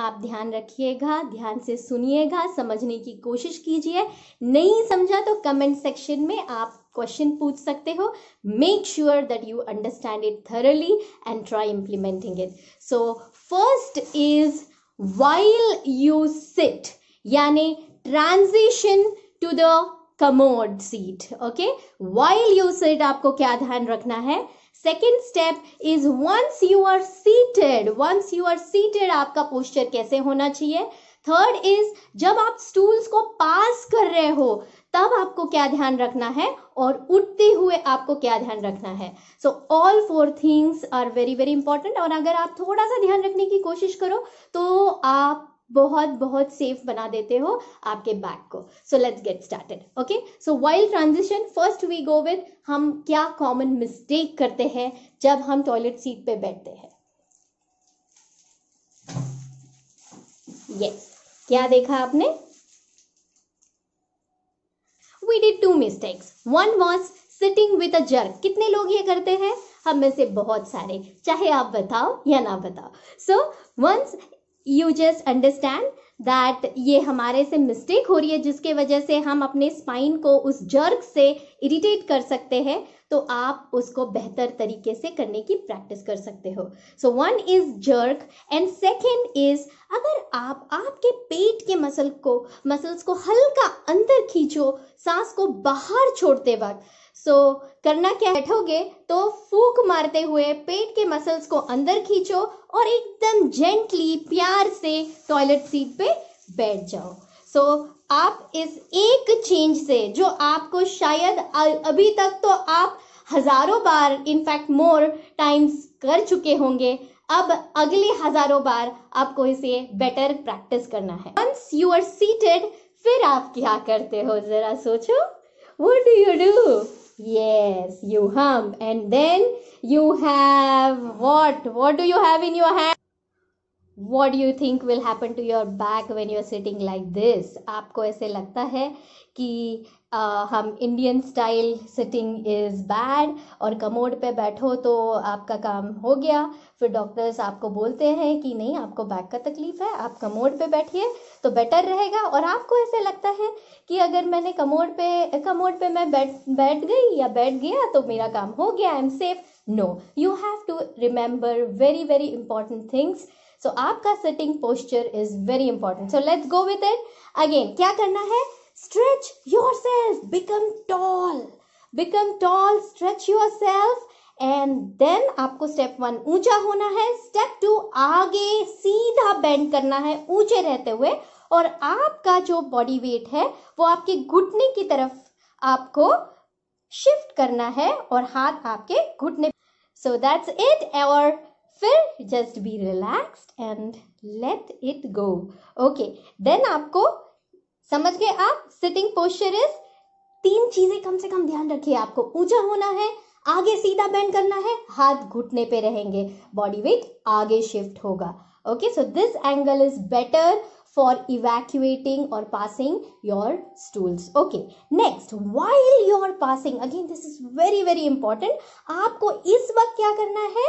आप ध्यान रखिएगा ध्यान से सुनिएगा समझने की कोशिश कीजिए नहीं समझा तो कमेंट सेक्शन में आप क्वेश्चन पूछ सकते हो make sure that you understand it thoroughly and try implementing it so first is while you sit यानी transition to the commode seat okay while you sit आपको क्या ध्यान रखना है second step is once you are seated once you are seated आपका posture कैसे होना चाहिए थर्ड इज जब आप स्टूल्स को पास कर रहे हो तब आपको क्या ध्यान रखना है और उठते हुए आपको क्या ध्यान रखना है so all four things are very very important और अगर आप थोड़ा सा ध्यान रखने की कोशिश करो तो आप बहुत बहुत सेफ बना देते हो आपके बैग को so let's get started okay so while transition first we go with हम क्या कॉमन मिस्टेक करते हैं जब हम टॉयलेट सीट पे बैठते हैं यस yes. क्या देखा आपने we did two mistakes one was sitting with a jerk कितने लोग ये करते हैं हम में से बहुत सारे चाहे आप बताओ या ना बताओ so once you just understand that ये हमारे से मिस्टेक हो रही है जिसके वजह से हम अपने स्पाइन को उस जर्क से इरिटेट कर सकते हैं तो आप उसको बेहतर तरीके से करने की प्रैक्टिस कर सकते हो so one is jerk and second is अगर आप आपके पेट के मसल को मसल्स को हल्का अंदर खींचो सांस को बाहर छोड़ते वक्त सो so, करना क्या बैठोगे तो फूक मारते हुए पेट के मसल्स को अंदर खींचो और एकदम जेंटली प्यार से टॉयलेट सीट पे बैठ जाओ सो so, आप इस एक चेंज से जो आपको शायद अभी तक तो आप हजारों बार इनफैक्ट मोर टाइम्स कर चुके होंगे अब अगले हजारों बार आपको इसे बेटर प्रैक्टिस करना है वंस यू आर सीटेड फिर आप क्या करते हो जरा सोचो what do you do yes you hump and then you have what what do you have in your hand what do you think will happen to your back when you are sitting like this आपको ऐसे लगता है कि हम Indian style sitting is bad और commode पे बैठो तो आपका काम हो गया फिर डॉक्टर्स आपको बोलते हैं कि नहीं आपको बैक का तकलीफ है आप कमोड पे बैठिए तो बेटर रहेगा और आपको ऐसे लगता है कि अगर मैंने कमोड पे कमोड पे मैं बैठ बैठ गई या बैठ गया तो मेरा काम हो गया I am safe no you have to remember very very important things so आपका sitting posture is very important so let's go with it again क्या करना है Stretch yourself, become tall. become tall stretch yourself self and then आपको step one ऊंचा होना है step to आगे सीधा बेंड करना है ऊंचे रहते हुए और आपका जो बॉडी वेट है वो आपके घुटने की तरफ आपको शिफ्ट करना है और हाथ आपके घुटने सो दैट्स इट और फिर just be relaxed and let it go okay then आपको समझ गए आप सिटिंग पोस्चर इज तीन चीजें कम से कम ध्यान रखिए आपको ऊंचा होना है आगे सीधा बेंड करना है हाथ घुटने पे रहेंगे बॉडी वेट आगे शिफ्ट होगा okay so this angle is better for evacuating और passing your stools okay next while your passing again this is very very important आपको इस वक्त क्या करना है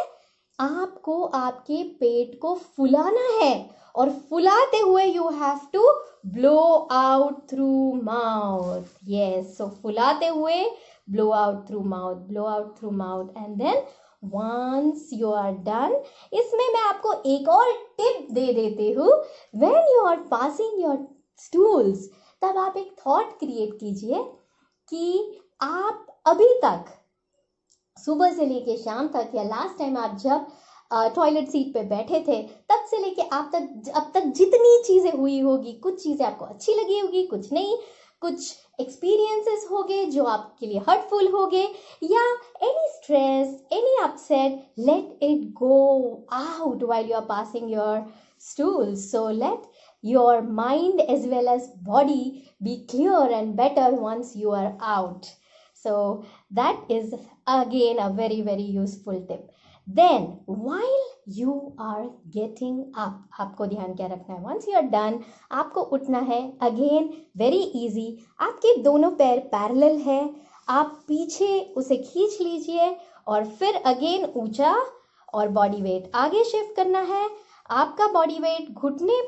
आपको आपके पेट को फुलाना है और फुलाते हुए you have to blow out through mouth yes so फुलाते हुए blow out through mouth blow out through mouth and then once you are done इसमें मैं आपको एक और टिप दे देती हूँ when you are passing your stools तब आप एक थॉट क्रिएट कीजिए कि आप अभी तक सुबह से लेके शाम तक या लास्ट टाइम आप जब टॉयलेट सीट पे बैठे थे तब से लेके आप तक अब तक जितनी चीज़ें हुई होगी कुछ चीज़ें आपको अच्छी लगी होगी कुछ नहीं कुछ एक्सपीरियंसेस हो गए जो आपके लिए हर्टफुल हो गए या any stress any upset let it go out while you are passing your stool so let your mind as well as body be clear and better once you are out So that is again a very, very useful tip. Then while you are getting up, आपको ध्यान क्या रखना है once you are done आपको उठना है again very easy आपके दोनों पैर parallel है आप पीछे उसे खींच लीजिए और फिर अगेन ऊंचा और बॉडी वेट आगे शिफ्ट करना है आपका बॉडी वेट घुटने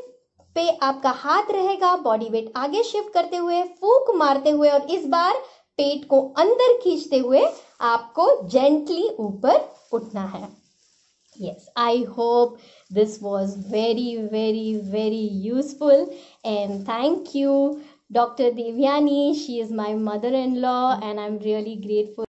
पे आपका हाथ रहेगा बॉडी वेट आगे शिफ्ट करते हुए फूक मारते हुए और इस बार पेट को अंदर खींचते हुए आपको जेंटली ऊपर उठना है yes I hope this was very very very useful and thank you doctor Devyani she is my mother in law and I am really grateful